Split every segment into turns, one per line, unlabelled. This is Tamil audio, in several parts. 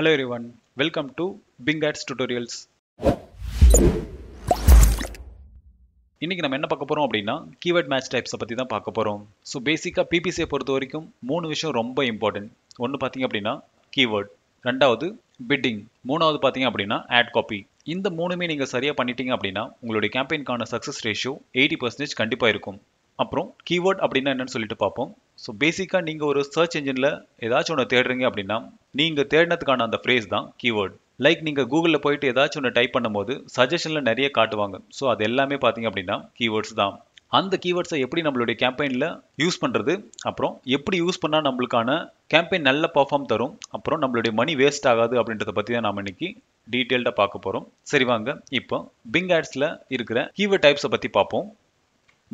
Hello everyone, welcome to Bing Ads Tutorials. இன்றைக்கி நம்ம என்ன பார்க்க போகிறோம் அப்படின்னா கீவேர்ட் மேட்ச் டைப்ஸை பற்றி தான் பார்க்க போகிறோம் ஸோ பேசிக்காக பிபிசியை பொறுத்த வரைக்கும் மூணு விஷயம் ரொம்ப இம்பார்ட்டன்ட் ஒன்று பார்த்தீங்க அப்படின்னா கீவேர்ட் ரெண்டாவது பிட்டிங் மூணாவது பார்த்தீங்க அப்படின்னா ஆட் காப்பி இந்த மூணுமே நீங்கள் சரியாக பண்ணிட்டீங்க அப்படின்னா உங்களுடைய கேம்பெயின்கான சக்ஸஸ் ரேஷியோ எயிட்டி பர்சன்டேஜ் கண்டிப்பாக இருக்கும் அப்புறம் கீவேர்ட் அப்படின்னா என்னென்னு சொல்லிட்டு பார்ப்போம் ஸோ பேசிக்காக நீங்கள் ஒரு சர்ச் இன்ஜினில் ஏதாச்சும் ஒன்று தேடுறீங்க அப்படின்னா நீங்கள் தேடினதுக்கான அந்த ஃப்ரேஸ் தான் கீவேர்டு லைக் நீங்கள் கூகுளில் போயிட்டு ஏதாச்சும் ஒன்று டைப் பண்ணும்போது சஜஷனில் நிறைய காட்டுவாங்க ஸோ அது எல்லாமே பார்த்தீங்க அப்படின்னா கீவேர்ட்ஸ் தான் அந்த கீவேர்ட்ஸை எப்படி நம்மளுடைய கேம்பெயினில் யூஸ் பண்ணுறது அப்புறம் எப்படி யூஸ் பண்ணால் நம்மளுக்கான கேம்பெயின் நல்ல பர்ஃபார்ம் தரும் அப்புறம் நம்மளுடைய மணி வேஸ்ட் ஆகாது அப்படின்றத பற்றி தான் நாம் இன்னைக்கு டீட்டெயில்டாக பார்க்க போகிறோம் சரி வாங்க இப்போ பிங் ஆட்ஸில் இருக்கிற கீவேர்ட் டைப்ஸை பற்றி பார்ப்போம்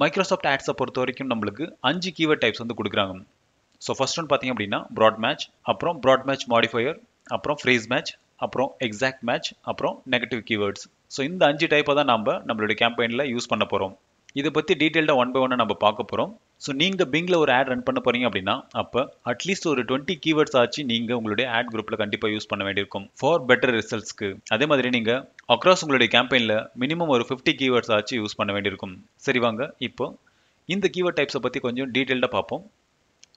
மைக்ரோசாஃப்ட் ஆட்ஸை பொறுத்த வரைக்கும் நம்மளுக்கு அஞ்சு கீவேர்ட் டைப்ஸ் வந்து கொடுக்குறாங்க ஸோ ஃபஸ்ட் ஒன் பார்த்தீங்க அப்படின்னா ப்ராட் மேட்ச் அப்புறம் ப்ராட் மேட்ச் மாடிஃபையர் அப்புறம் ஃப்ரீஸ் மேட்ச் அப்புறம் எக்ஸாக்ட் மேட்ச் அப்புறம் நெகட்டிவ் கீவேர்ட்ஸ் ஸோ இந்த அஞ்சு டைப்பை தான் நம்ம நம்மளுடைய கேம்பெயினில் யூஸ் பண்ண போகிறோம் இதை பற்றி டீட்டெயில்டாக ஒன் பை ஒன்று நம்ம பார்க்க போகிறோம் ஸோ நீங்கள் பிங்கில் ஒரு ஆட் ரன் பண்ண போகிறீங்க அப்படின்னா அப்போ அட்லீஸ்ட் ஒரு டுவெண்ட்டி கீவேர்ட்ஸ் ஆச்சு நீங்கள் உங்களுடைய ஆட் குரூப்பில் கண்டிப்பாக யூஸ் பண்ண வேண்டியிருக்கும் ஃபார் பெட்டர் ரிசல்ட்ஸ்க்கு அதே மாதிரி நீங்கள் அக்ராஸ் உங்களுடைய கேம்பெயினில் மினிமம் ஒரு ஃபிஃப்டி கீவேர்ட்ஸ் ஆச்சு யூஸ் பண்ண வேண்டியிருக்கும் சரி வாங்க இப்போ இந்த கீவேர்ட் டைப்ஸை பற்றி கொஞ்சம் டீட்டெயில்டாக பார்ப்போம்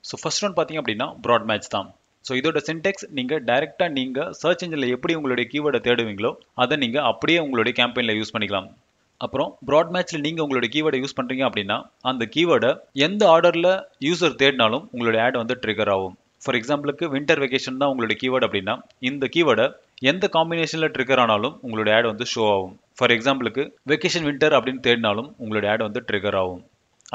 ஸோ ஃபஸ்ட் ஒன் பார்த்தீங்க அப்படின்னா ப்ராட் மேட்ச் தான் ஸோ இதோட சின்டெக்ஸ் நீங்கள் டைரெக்டாக நீங்கள் சர்ச் இன்ஜினில் எப்படி உங்களுடைய கீவேர்டை தேடுவீங்களோ அதை நீங்கள் அப்படியே உங்களுடைய கேம்பெயினில் யூஸ் பண்ணிக்கலாம் அப்புறம் ப்ராட் மேட்ச்சில் நீங்கள் உங்களுடைய கீவேர்டை யூஸ் பண்ணுறீங்க அப்படின்னா அந்த கீவேர்டை எந்த ஆர்டரில் யூசர் தேடினாலும் உங்களுடைய ஆட் வந்து ட்ரிகர் ஆகும் ஃபார் எக்ஸாம்பிளுக்கு வின்டர் வெக்கேஷன் தான் உங்களுடைய கீவேர்டு அப்படின்னா இந்த கீவேர்டை எந்த காம்பினேஷனில் ட்ரிகர் ஆனாலும் உங்களுடைய ஆட் வந்து ஷோ ஆகும் ஃபார் எக்ஸாம்பிளுக்கு வெக்கேஷன் வின்டர் அப்படின்னு தேடினாலும் உங்களுடைய ஆட் வந்து ட்ரிகர் ஆகும்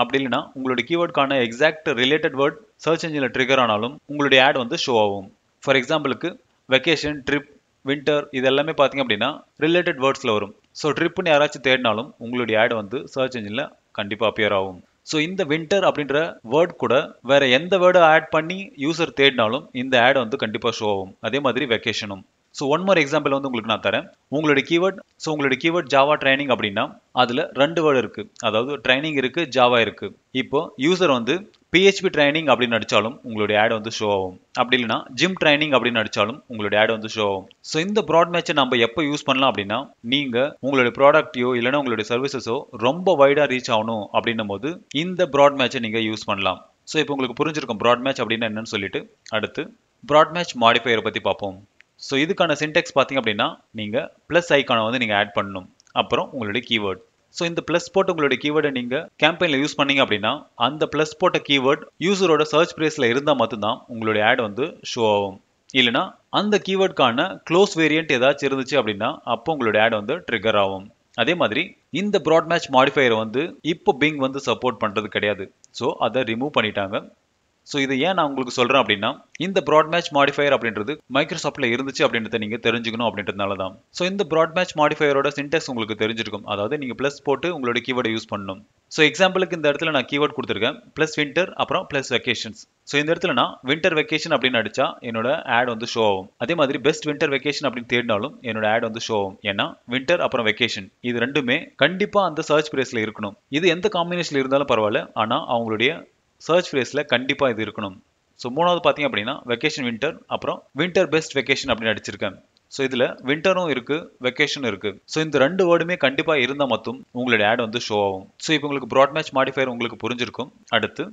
அப்படி இல்லைனா உங்களுடைய கீவேர்டுக்கான எக்ஸாக்ட் ரிலேட்டட் வேர்ட் சர்ச் இன்ஜினில் ட்ரிகர் ஆனாலும் உங்களுடைய ஆட் வந்து ஷோ ஆகும் ஃபார் எக்ஸாம்பிளுக்கு வெக்கேஷன் ட்ரிப் வின்டர் இது எல்லாமே பார்த்தீங்க அப்படின்னா ரிலேட்டட் வேர்ட்ஸில் வரும் ஸோ ட்ரிப்னு யாராச்சும் தேடினாலும் உங்களுடைய ஆட் வந்து சர்ச் இன்ஜினில் கண்டிப்பாக அப்பியர் ஆகும் ஸோ இந்த வின்டர் அப்படின்ற வேர்ட் கூட வேற எந்த வேர்டை ஆட் பண்ணி யூசர் தேடினாலும் இந்த ஆட் வந்து கண்டிப்பாக ஷோ ஆகும் அதே மாதிரி வெக்கேஷனும் ஸோ ஒன் மோர் எக்ஸாம்பிள் வந்து உங்களுக்கு நான் தரேன் உங்களுடைய கீவேர்ட் ஸோ உங்களுடைய கீவேர்ட் ஜாவா ட்ரைனிங் அப்படின்னா அதில் ரெண்டு வேர்டு இருக்குது அதாவது ட்ரைனிங் இருக்குது ஜாவா இருக்குது இப்போ யூசர் வந்து பிஹெச்பி ட்ரைனிங் அப்படின்னு நடித்தாலும் உங்களுடைய ஆட் வந்து ஷோ ஆகும் அப்படி இல்லைனா ஜிம் ட்ரைனிங் அப்படின்னு நடித்தாலும் உங்களுடைய ஆட் வந்து ஷோ ஆகும் ஸோ இந்த ப்ராட் மேட்சை நம்ம எப்போ யூஸ் பண்ணலாம் அப்படின்னா நீங்கள் உங்களுடைய ப்ராடக்ட்டையோ இல்லைனா உங்களுடைய சர்வீசஸோ ரொம்ப வைடாக ரீச் ஆகணும் அப்படின்னும் போது இந்த ப்ராட் மேட்சை நீங்கள் யூஸ் பண்ணலாம் ஸோ இப்போ உங்களுக்கு புரிஞ்சிருக்கும் ப்ராட் மேட்ச் அப்படின்னா என்னன்னு சொல்லிட்டு அடுத்து ப்ராட் மேட்ச் மாடிஃபையரை பற்றி பார்ப்போம் ஸோ இதுக்கான சின்டெக்ஸ் பார்த்தீங்க அப்படின்னா நீங்கள் ப்ளஸ் ஐக்கானை வந்து நீங்கள் ஆட் பண்ணணும் அப்புறம் உங்களுடைய கீவேர்ட் ஸோ இந்த ப்ளஸ் போட்ட உங்களுடைய கீவேர்டை நீங்கள் கேம்பெயினில் யூஸ் பண்ணீங்க அப்படின்னா அந்த ப்ளஸ் போட்ட கீவேர்டு யூசரோட சர்ச் ப்ரைஸில் இருந்தால் மட்டும்தான் உங்களுடைய ஆட் வந்து ஷோ ஆகும் இல்லைனா அந்த கீவேர்டுக்கான க்ளோஸ் வேரியன்ட் ஏதாச்சும் இருந்துச்சு அப்படின்னா அப்போ உங்களுடைய ஆட் வந்து ட்ரிகர் ஆகும் அதே மாதிரி இந்த ப்ராட் மேட்ச் மாடிஃபையரை வந்து இப்போ பிங் வந்து சப்போர்ட் பண்ணுறது கிடையாது ஸோ அதை ரிமூவ் பண்ணிட்டாங்க ஸோ இது ஏன் நான் உங்களுக்கு சொல்கிறேன் அப்படின்னா இந்த ப்ராட் மேட்ச் மாடிஃபையர் அப்படின்றது மைக்ரோசாஃப்ட்டில் இருந்துச்சு அப்படின்றத நீங்கள் தெரிஞ்சுக்கணும் அப்படின்றதுனால தான் ஸோ இந்த ப்ராட் மேட்ச் மாடிஃபையரோட சின்டெக்ஸ் உங்களுக்கு தெரிஞ்சிருக்கும் அதாவது நீங்கள் ப்ளஸ் போட்டு உங்களோட கீவேர்டை யூஸ் பண்ணணும் ஸோ எக்ஸாம்பிளுக்கு இந்த இடத்துல நான் கீவேர்ட் கொடுத்துருக்கேன் ப்ளஸ் வின்டர் அப்புறம் ப்ளஸ் வெக்கேஷன்ஸ் ஸோ இந்த இடத்துல நான் வின்டர் வெக்கேஷன் அப்படின்னு அடிச்சா என்னோட ஆட் வந்து ஷோ ஆகும் அதே மாதிரி பெஸ்ட் வின்டர் வெக்கேஷன் அப்படின்னு தேடினாலும் என்னோட ஆட் வந்து ஷோ ஆகும் ஏன்னா வின்டர் அப்புறம் வெக்கேஷன் இது ரெண்டுமே கண்டிப்பாக அந்த சர்ச் பிளேஸில் இருக்கணும் இது எந்த காம்பினேஷன் இருந்தாலும் பரவாயில்ல ஆனால் அவங்களுடைய சர்ச் ஃப்ரேஸில் கண்டிப்பாக இது இருக்கணும் ஸோ மூணாவது பார்த்தீங்க அப்படின்னா வெக்கேஷன் வின்டர் அப்புறம் வின்டர் பெஸ்ட் வெக்கேஷன் அப்படின்னு அடிச்சிருக்கேன் ஸோ இதில் வின்டரும் இருக்குது வெக்கேஷனும் இருக்குது ஸோ இந்த ரெண்டு வேர்டுமே கண்டிப்பாக இருந்தால் மட்டும் உங்களோட ஆட் வந்து ஷோ ஆகும் ஸோ இப்போ உங்களுக்கு ப்ராட் மேட்ச் மாடிஃபயர் உங்களுக்கு புரிஞ்சிருக்கும் அடுத்து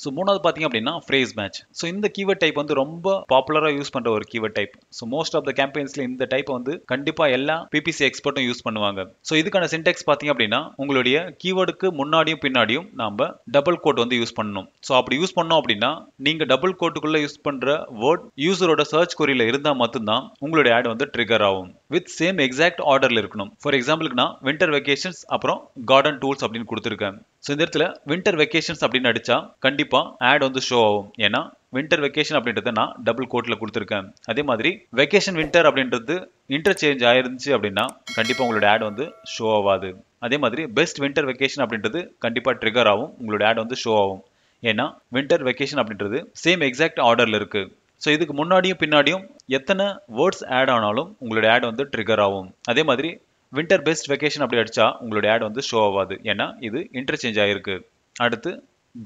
ஸோ மூணாவது பார்த்தீங்க அப்படின்னா ஃப்ரேஸ் மேட்ச் ஸோ இந்த கீவேர்ட் டைப் வந்து ரொம்ப பாப்புலராக யூஸ் பண்ணுற ஒரு keyword type so most of the கேம்பெயின்ஸில் இந்த டைப் வந்து கண்டிப்பாக எல்லா பிபிசி எக்ஸ்பர்ட்டும் யூஸ் பண்ணுவாங்க ஸோ இதுக்கான சின்டெக்ஸ் பார்த்தீங்க அப்படின்னா உங்களுடைய கீவேர்டுக்கு முன்னாடியும் பின்னாடியும் நாம் டபுள் கோட் வந்து யூஸ் பண்ணணும் ஸோ அப்படி யூஸ் பண்ணோம் அப்படின்னா நீங்கள் டபுள் கோட்டுக்குள்ளே யூஸ் பண்ணுற வேர்ட் யூசரோட சர்ச் கொரியில் இருந்தால் மட்டும்தான் உங்களுடைய ஆட் வந்து ட்ரிகர் ஆகும் வித் சேம் எக்ஸாக்ட் ஆர்டரில் இருக்கணும் ஃபார் எக்ஸாம்பிளுக்குனா வின்டர் வெக்கேஷன்ஸ் அப்புறம் கார்டன் டூல்ஸ் அப்படின்னு கொடுத்துருக்கேன் ஸோ இந்த இடத்துல வின்டர் வெக்கேஷன்ஸ் அப்படின்னு அடிச்சா கண்டிப்பாக ஆட் வந்து ஷோ ஆகும் ஏன்னா வின்டர் வெக்கேஷன் அப்படின்றத நான் டபுள் கோட்டில் கொடுத்துருக்கேன் அதே மாதிரி வெக்கேஷன் வின்டர் அப்படின்றது இன்டர்சேஞ்ச் ஆயிருந்துச்சு அப்படின்னா கண்டிப்பாக உங்களோட ஆட் வந்து ஷோ ஆகாது அதே மாதிரி பெஸ்ட் வின்டர் வெக்கேஷன் அப்படின்றது கண்டிப்பாக ட்ரிகர் ஆகும் உங்களோட ஆட் வந்து ஷோ ஆகும் ஏன்னா வின்டர் வெக்கேஷன் அப்படின்றது சேம் எக்ஸாக்ட் ஆர்டரில் இருக்குது ஸோ இதுக்கு முன்னாடியும் பின்னாடியும் எத்தனை வேர்ட்ஸ் ஆட் ஆனாலும் உங்களோட ஆட் வந்து ட்ரிகர் ஆகும் அதே மாதிரி வின்டர் பெஸ்ட் வெக்கேஷன் அப்படி அடித்தா உங்களுடைய ஆட் வந்து ஷோ ஆகாது ஏன்னா இது இன்டர்சேஞ்ச் ஆகிருக்கு அடுத்து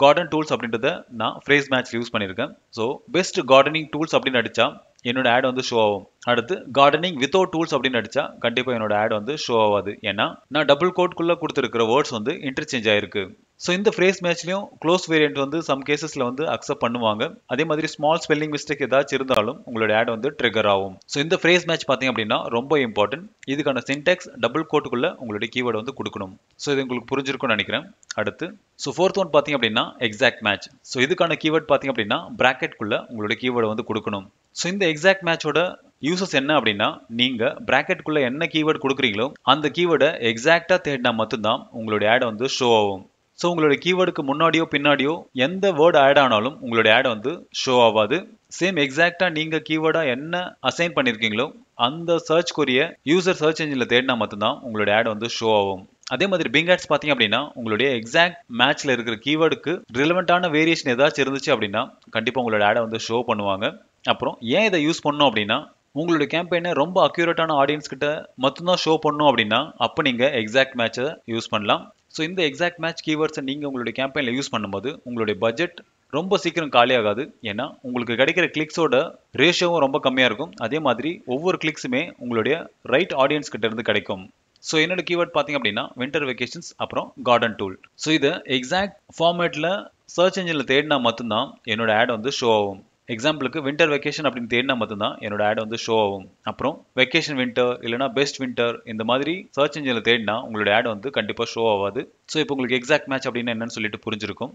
கார்டன் டூல்ஸ் அப்படின்றத நான் ஃப்ரேஸ் மேட்ச் யூஸ் பண்ணியிருக்கேன் ஸோ பெஸ்ட் கார்டனிங் டூல்ஸ் அப்படின்னு அடித்தா என்னோட ஆட் வந்து ஷோ ஆகும் அடுத்து கார்டனிங் வித்தவுட் டூல்ஸ் அப்படின்னு நடிச்சா கண்டிப்பாக என்னோட ஆட் வந்து ஷோ ஆகாது ஏன்னா நான் டபுள் கோட்குள்ளே கொடுத்துருக்கிற வேர்ட்ஸ் வந்து இன்டர்சேஞ்ச் ஆயிருக்கு ஸோ இந்த ஃப்ரேஸ் மேட்ச்லையும் க்ளோஸ் வேரியன்ட் வந்து சம் கேசஸில் வந்து அக்செப்ட் பண்ணுவாங்க அதே மாதிரி ஸ்மால் ஸ்பெல்லிங் மிஸ்டேக் ஏதாச்சும் இருந்தாலும் உங்களோட ஆட் வந்து ட்ரிகர் ஆகும் ஸோ இந்த ஃப்ரேஸ் மேட்ச் பார்த்தீங்க அப்படின்னா ரொம்ப இம்பார்ட்டன்ட் இதுக்கான சின்டெக்ஸ் டபுள் கோட்டுக்குள்ளே உங்களுடைய கீவேர்டு வந்து கொடுக்கணும் ஸோ இது உங்களுக்கு புரிஞ்சிருக்கும்னு நினைக்கிறேன் அடுத்து ஸோ ஃபோர்த் ஒன் பார்த்தீங்க அப்படின்னா எக்ஸாக்ட் மேட்ச் ஸோ இதுக்கான கீவேர்ட் பார்த்தீங்க அப்படின்னா ப்ராக்கெட்குள்ளே உங்களுடைய கீவேர்டு வந்து கொடுக்கணும் ஸோ இந்த எக்ஸாக்ட் மேட்சோட யூசஸ் என்ன அப்படின்னா நீங்கள் ப்ராக்கெட்டுக்குள்ளே என்ன கீவேர்டு கொடுக்குறீங்களோ அந்த கீவேர்டை எக்ஸாக்டாக தேடினா மட்டும்தான் உங்களுடைய ஆடை வந்து ஷோ ஆகும் ஸோ உங்களுடைய கீவேர்டுக்கு முன்னாடியோ பின்னாடியோ எந்த வேர்டு ஆட் ஆனாலும் உங்களுடைய ஆடை வந்து ஷோ ஆகாது சேம் எக்ஸாக்டாக நீங்கள் கீவேர்டாக என்ன அசைன் பண்ணியிருக்கீங்களோ அந்த சர்ச் கொரிய யூசர் சர்ச் இன்ஜினில் தேடினா மட்டும்தான் உங்களுடைய ஆட் வந்து ஷோ ஆகும் அதே மாதிரி பிங் ஆட்ஸ் பார்த்தீங்க அப்படின்னா உங்களுடைய எக்ஸாக்ட் மேட்ச்ல இருக்கிற கீவேர்டுக்கு ரிலவெண்டான வேரியேஷன் ஏதாச்சும் இருந்துச்சு அப்படின்னா கண்டிப்பாக உங்களோட ஆடை வந்து ஷோ பண்ணுவாங்க அப்புறம் ஏன் இதை யூஸ் பண்ணோம் அப்படின்னா உங்களுடைய கேம்பெயினை ரொம்ப அக்யூரேட்டான ஆடியன்ஸ் கிட்ட மட்டும்தான் ஷோ பண்ணும் அப்படின்னா அப்போ நீங்கள் எக்ஸாக்ட் மேட்சை யூஸ் பண்ணலாம் ஸோ இந்த எக்ஸாக்ட் மேட்ச் கீவேர்ட்ஸை நீங்கள் உங்களுடைய கேம்பெயினில் யூஸ் பண்ணும்போது உங்களுடைய பட்ஜெட் ரொம்ப சீக்கிரம் காலியாகாது ஏன்னா உங்களுக்கு கிடைக்கிற கிளிக்ஸோட ரேஷியோவும் ரொம்ப கம்மியாக இருக்கும் அதே மாதிரி ஒவ்வொரு கிளிக்ஸுமே உங்களுடைய ரைட் ஆடியன்ஸ் கிட்ட இருந்து கிடைக்கும் ஸோ என்னோட கீவேர்ட் பார்த்தீங்க அப்படின்னா வின்டர் வெக்கேஷன்ஸ் அப்புறம் கார்டன் டூல் ஸோ இதை எக்ஸாக்ட் ஃபார்மேட்டில் சர்ச் இன்ஜினில் தேடினா மட்டும்தான் என்னோட ஆட் வந்து ஷோ ஆகும் எக்ஸாம்பிளுக்கு வின்டர் வெக்கேஷன் அப்படின்னு தேடினா மட்டும்தான் என்னோட ஆட் வந்து ஷோ ஆகும் அப்புறம் வெக்கேஷன் வின்டர் இல்லைனா பெஸ்ட் வின்டர் இந்த மாதிரி சர்ச் இன்ஜினில் தேடினா உங்களோட ஆட் வந்து கண்டிப்பாக ஷோ ஆகாது ஸோ இப்போ உங்களுக்கு எக்ஸாக்ட் மேட்ச் அப்படின்னு என்னன்னு சொல்லிட்டு புரிஞ்சிருக்கும்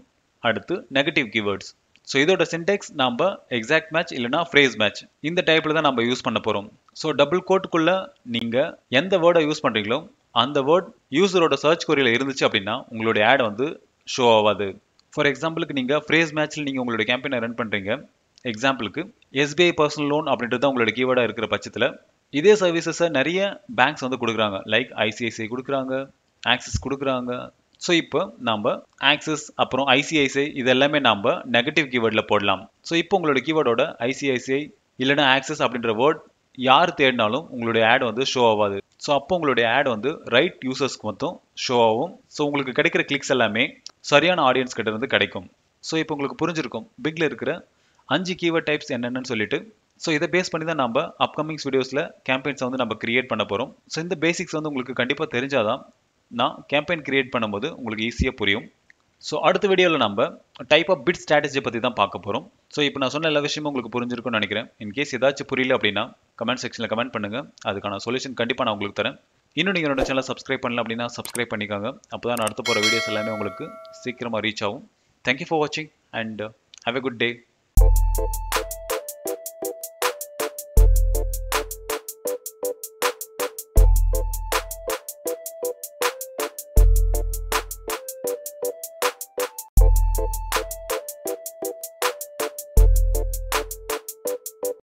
அடுத்து நெகட்டிவ் கீவேர்ட்ஸ் ஸோ இதோட சின்டெக்ஸ் நம்ம எக்ஸாக்ட் மேட்ச் இல்லைனா ஃப்ரேஸ் மேட்ச் இந்த டைப்பில் தான் நம்ம யூஸ் பண்ண போகிறோம் ஸோ டபுள் கோட்டுக்குள்ளே நீங்கள் எந்த வேர்டை யூஸ் பண்ணுறீங்களோ அந்த வேர்ட் யூசரோட சர்ச் கொரியில் இருந்துச்சு அப்படின்னா உங்களுடைய ஆட் வந்து ஷோ ஆகாது ஃபார் எக்ஸாம்பிளுக்கு நீங்கள் ஃப்ரேஸ் மேட்ச்சில் நீங்கள் உங்களுடைய கேம்பெயினை ரன் பண்ணுறீங்க எக்ஸாம்பிளுக்கு எஸ்பிஐ பர்சனல் லோன் அப்படின்றது தான் உங்களோட கீவேர்டாக இருக்கிற பட்சத்தில் இதே சர்வீசஸை நிறைய பேங்க்ஸ் வந்து கொடுக்குறாங்க லைக் ஐசிஐசிஐ கொடுக்குறாங்க ஆக்சிஸ் கொடுக்குறாங்க ஸோ இப்போ நாம் ஆக்சிஸ் அப்புறம் ஐசிஐசிஐ இது எல்லாமே நாம் நெகட்டிவ் கீவேர்டில் போடலாம் ஸோ இப்போ உங்களோட கீவேர்டோட ஐசிஐசிஐ இல்லைனா ஆக்சிஸ் அப்படின்ற வேர்ட் யார் தேடினாலும் உங்களுடைய ஆட் வந்து ஷோ ஆகாது ஸோ அப்போ உங்களுடைய ஆட் வந்து ரைட் யூசர்ஸ்க்கு மட்டும் ஷோ ஆகும் ஸோ உங்களுக்கு கிடைக்கிற கிளிக்ஸ் எல்லாமே சரியான ஆடியன்ஸ் கிட்ட இருந்து கிடைக்கும் ஸோ இப்போ உங்களுக்கு புரிஞ்சிருக்கும் பிக்ல இருக்கிற அஞ்சு கீவேர்ட் டைப்ஸ் என்னென்னு சொல்லிட்டு ஸோ இதை பேஸ் பண்ணி தான் நம்ம அப்கமிங்ஸ் வீடியோஸில் கேம்பெயின்ஸை வந்து நம்ம கிரியேட் பண்ண போகிறோம் ஸோ இந்த பேசிக்ஸ் வந்து உங்களுக்கு கண்டிப்பாக தெரிஞ்சாதான் நான் கேம்பெயின் கிரியேட் பண்ணும்போது உங்களுக்கு ஈஸியாக புரியும் ஸோ அடுத்த வீடியோவில் நம்ம டைப் ஆஃப் பிட் ஸ்ட்ராட்டஜி பற்றி தான் பார்க்க போகிறோம் ஸோ இப்போ நான் சொன்ன எல்லா விஷயமும் உங்களுக்கு புரிஞ்சிருக்கும்னு நினைக்கிறேன் இன்கேஸ் ஏதாச்சும் புரியல அப்படின்னா கமெண்ட் செக்ஷனில் கமெண்ட் பண்ணுங்கள் அதுக்கான சொல்யூஷன் கண்டிப்பாக நான் உங்களுக்கு தரேன் இன்னும் நீங்கள் என்னோட சேனலை சப்ஸ்கிரைப் பண்ணல அப்படின்னா சப்ஸ்கிரைப் பண்ணிக்கோங்க அப்போ தான் நான் அடுத்த போகிற வீடியோஸ் எல்லாமே உங்களுக்கு சீக்கிரமாக ரீச் ஆகும் தேங்க்யூ ஃபார் வாட்சிங் and have a good day